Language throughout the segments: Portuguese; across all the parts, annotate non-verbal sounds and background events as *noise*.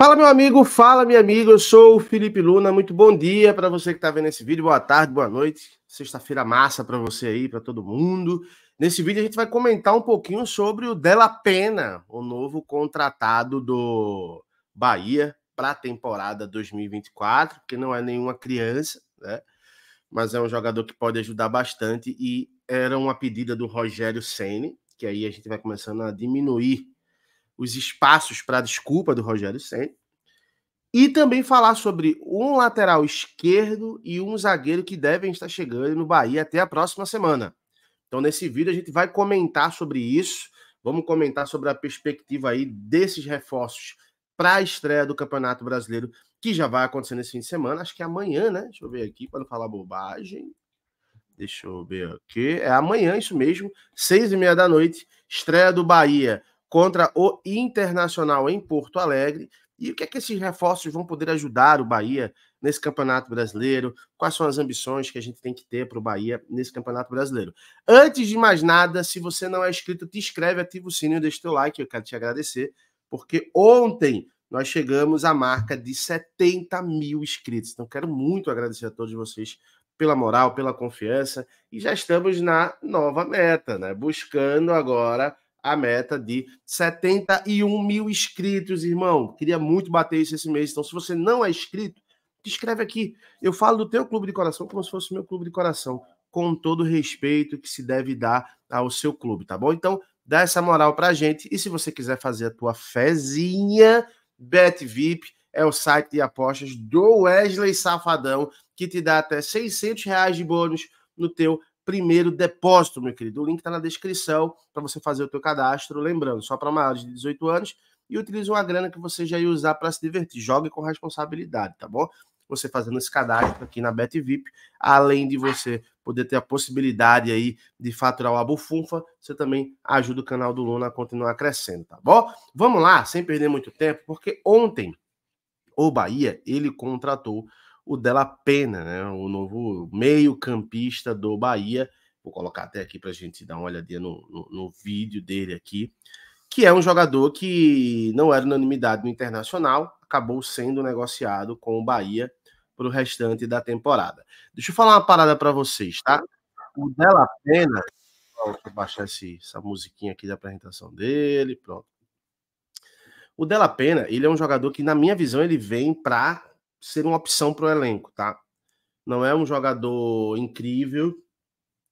Fala, meu amigo, fala, minha amiga. Eu sou o Felipe Luna. Muito bom dia para você que está vendo esse vídeo. Boa tarde, boa noite. Sexta-feira massa para você aí, para todo mundo. Nesse vídeo a gente vai comentar um pouquinho sobre o Della Pena, o novo contratado do Bahia para a temporada 2024, que não é nenhuma criança, né? Mas é um jogador que pode ajudar bastante e era uma pedida do Rogério Ceni, que aí a gente vai começando a diminuir os espaços para desculpa do Rogério Senna. E também falar sobre um lateral esquerdo e um zagueiro que devem estar chegando no Bahia até a próxima semana. Então, nesse vídeo, a gente vai comentar sobre isso. Vamos comentar sobre a perspectiva aí desses reforços para a estreia do Campeonato Brasileiro, que já vai acontecer nesse fim de semana. Acho que é amanhã, né? Deixa eu ver aqui para não falar bobagem. Deixa eu ver aqui. É amanhã, isso mesmo, seis e meia da noite, estreia do Bahia contra o Internacional em Porto Alegre. E o que é que esses reforços vão poder ajudar o Bahia nesse Campeonato Brasileiro? Quais são as ambições que a gente tem que ter para o Bahia nesse Campeonato Brasileiro? Antes de mais nada, se você não é inscrito, te inscreve, ativa o sininho, deixa o teu like, eu quero te agradecer, porque ontem nós chegamos à marca de 70 mil inscritos. Então, quero muito agradecer a todos vocês pela moral, pela confiança, e já estamos na nova meta, né? Buscando agora a meta de 71 mil inscritos, irmão. Queria muito bater isso esse mês. Então, se você não é inscrito, escreve aqui. Eu falo do teu clube de coração como se fosse o meu clube de coração, com todo o respeito que se deve dar ao seu clube, tá bom? Então, dá essa moral pra gente. E se você quiser fazer a tua fezinha, BetVip é o site de apostas do Wesley Safadão, que te dá até 600 reais de bônus no teu primeiro depósito, meu querido. O link está na descrição para você fazer o teu cadastro. Lembrando, só para maiores de 18 anos e utilize uma grana que você já ia usar para se divertir. Jogue com responsabilidade, tá bom? Você fazendo esse cadastro aqui na BetVip, além de você poder ter a possibilidade aí de faturar o Abufunfa, você também ajuda o canal do Luna a continuar crescendo, tá bom? Vamos lá, sem perder muito tempo, porque ontem o Bahia, ele contratou o Della Pena, né? o novo meio-campista do Bahia. Vou colocar até aqui para a gente dar uma olhadinha no, no, no, vídeo dele aqui, que é um jogador que não era unanimidade no internacional, acabou sendo negociado com o Bahia para o restante da temporada. Deixa eu falar uma parada para vocês, tá? O Della Pena. Deixa eu baixar esse, essa musiquinha aqui da apresentação dele, pronto. O Della Pena, ele é um jogador que, na minha visão, ele vem para ser uma opção para o elenco, tá? Não é um jogador incrível,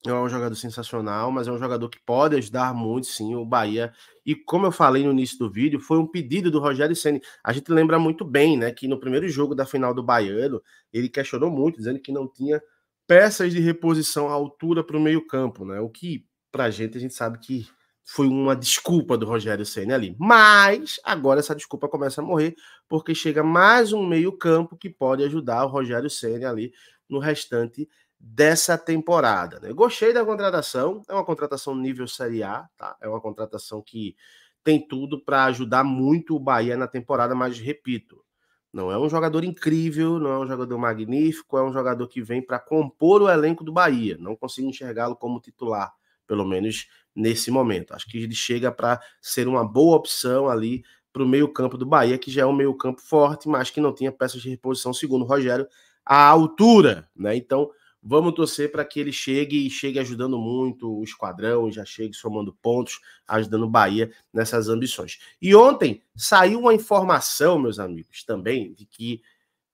não é um jogador sensacional, mas é um jogador que pode ajudar muito, sim, o Bahia. E como eu falei no início do vídeo, foi um pedido do Rogério Ceni. A gente lembra muito bem, né, que no primeiro jogo da final do Baiano, ele questionou muito, dizendo que não tinha peças de reposição à altura para o meio campo, né? O que para a gente a gente sabe que foi uma desculpa do Rogério Senna ali. Mas agora essa desculpa começa a morrer, porque chega mais um meio-campo que pode ajudar o Rogério Senna ali no restante dessa temporada. Né? Gostei da contratação, é uma contratação nível Série A, tá? é uma contratação que tem tudo para ajudar muito o Bahia na temporada, mas repito, não é um jogador incrível, não é um jogador magnífico, é um jogador que vem para compor o elenco do Bahia. Não consigo enxergá-lo como titular, pelo menos nesse momento. Acho que ele chega para ser uma boa opção ali para o meio-campo do Bahia, que já é um meio-campo forte, mas que não tinha peças de reposição, segundo o Rogério, à altura, né? Então, vamos torcer para que ele chegue e chegue ajudando muito o esquadrão, já chegue somando pontos, ajudando o Bahia nessas ambições. E ontem saiu uma informação, meus amigos, também, de que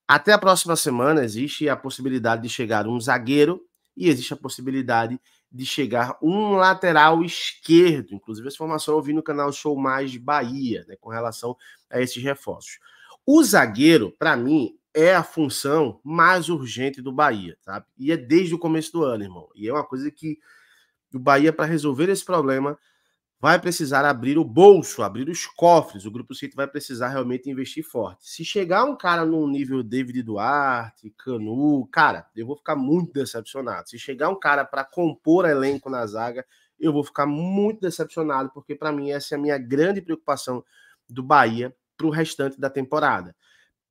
até a próxima semana existe a possibilidade de chegar um zagueiro e existe a possibilidade de chegar um lateral esquerdo. Inclusive, essa formação eu vi no canal Show Mais de Bahia, né, com relação a esses reforços. O zagueiro, para mim, é a função mais urgente do Bahia, sabe? E é desde o começo do ano, irmão. E é uma coisa que o Bahia, para resolver esse problema, vai precisar abrir o bolso, abrir os cofres. O Grupo City vai precisar realmente investir forte. Se chegar um cara num nível David Duarte, Canu, cara, eu vou ficar muito decepcionado. Se chegar um cara para compor elenco na zaga, eu vou ficar muito decepcionado, porque para mim essa é a minha grande preocupação do Bahia para o restante da temporada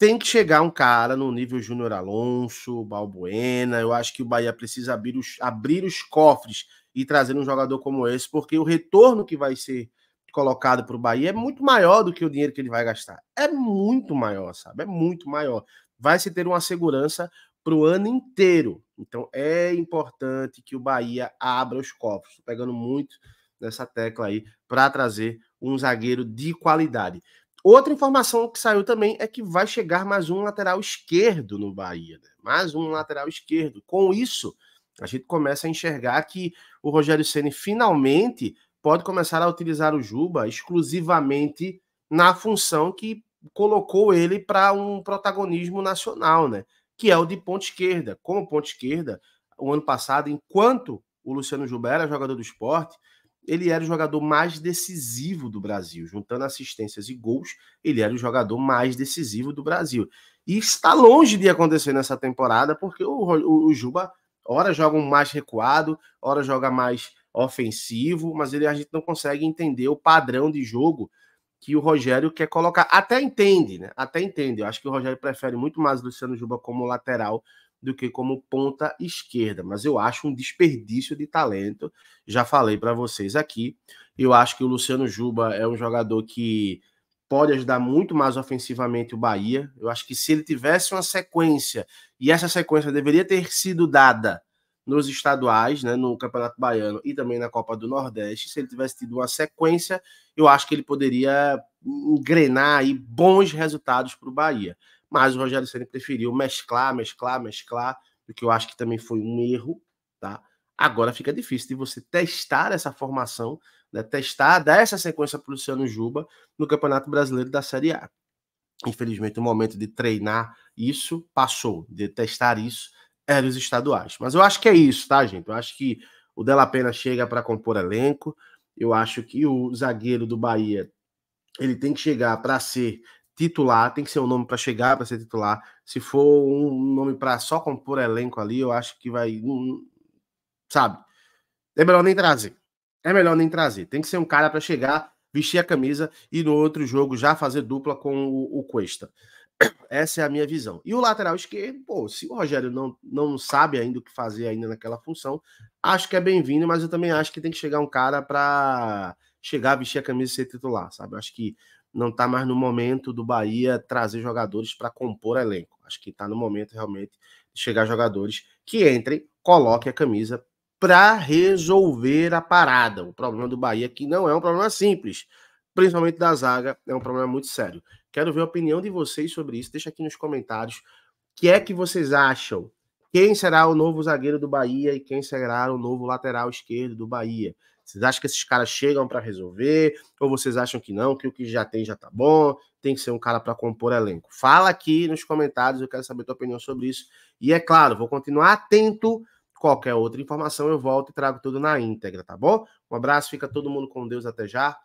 tem que chegar um cara no nível Júnior Alonso, Balbuena. Eu acho que o Bahia precisa abrir os, abrir os cofres e trazer um jogador como esse, porque o retorno que vai ser colocado para o Bahia é muito maior do que o dinheiro que ele vai gastar. É muito maior, sabe? É muito maior. Vai se ter uma segurança para o ano inteiro. Então é importante que o Bahia abra os cofres, Estou pegando muito nessa tecla aí para trazer um zagueiro de qualidade. Outra informação que saiu também é que vai chegar mais um lateral esquerdo no Bahia, né? mais um lateral esquerdo. Com isso, a gente começa a enxergar que o Rogério Ceni finalmente pode começar a utilizar o Juba exclusivamente na função que colocou ele para um protagonismo nacional, né? Que é o de ponta esquerda. Como ponta esquerda, o ano passado, enquanto o Luciano Juba era jogador do esporte, ele era o jogador mais decisivo do Brasil. Juntando assistências e gols, ele era o jogador mais decisivo do Brasil. E está longe de acontecer nessa temporada, porque o, o, o Juba, ora joga um mais recuado, ora joga mais ofensivo, mas ele, a gente não consegue entender o padrão de jogo que o Rogério quer colocar. Até entende, né? Até entende. Eu acho que o Rogério prefere muito mais o Luciano Juba como lateral do que como ponta esquerda, mas eu acho um desperdício de talento. Já falei para vocês aqui. Eu acho que o Luciano Juba é um jogador que pode ajudar muito mais ofensivamente o Bahia. Eu acho que se ele tivesse uma sequência, e essa sequência deveria ter sido dada nos estaduais, né, no Campeonato Baiano e também na Copa do Nordeste, se ele tivesse tido uma sequência, eu acho que ele poderia engrenar aí bons resultados para o Bahia mas o Rogério Ceni preferiu mesclar, mesclar, mesclar, o que eu acho que também foi um erro, tá? Agora fica difícil de você testar essa formação, né? testar, dar essa sequência para o Luciano Juba no Campeonato Brasileiro da Série A. Infelizmente, o momento de treinar isso passou, de testar isso eram os estaduais. Mas eu acho que é isso, tá, gente? Eu acho que o Della Pena chega para compor elenco. Eu acho que o zagueiro do Bahia ele tem que chegar para ser titular, tem que ser um nome para chegar para ser titular. Se for um nome para só compor elenco ali, eu acho que vai. Um, sabe? É melhor nem trazer. É melhor nem trazer. Tem que ser um cara para chegar, vestir a camisa e no outro jogo já fazer dupla com o, o Cuesta. *clears throat* Essa é a minha visão. E o lateral esquerdo, pô, se o Rogério não, não sabe ainda o que fazer ainda naquela função, acho que é bem-vindo, mas eu também acho que tem que chegar um cara para chegar, vestir a camisa e ser titular, sabe? Eu acho que não está mais no momento do Bahia trazer jogadores para compor elenco. Acho que está no momento realmente de chegar jogadores que entrem, coloquem a camisa para resolver a parada. O problema do Bahia que não é um problema simples, principalmente da zaga, é um problema muito sério. Quero ver a opinião de vocês sobre isso. Deixa aqui nos comentários o que é que vocês acham. Quem será o novo zagueiro do Bahia e quem será o novo lateral esquerdo do Bahia? Vocês acham que esses caras chegam para resolver? Ou vocês acham que não, que o que já tem já tá bom? Tem que ser um cara para compor elenco? Fala aqui nos comentários, eu quero saber a tua opinião sobre isso. E é claro, vou continuar atento. Qualquer outra informação eu volto e trago tudo na íntegra, tá bom? Um abraço, fica todo mundo com Deus, até já.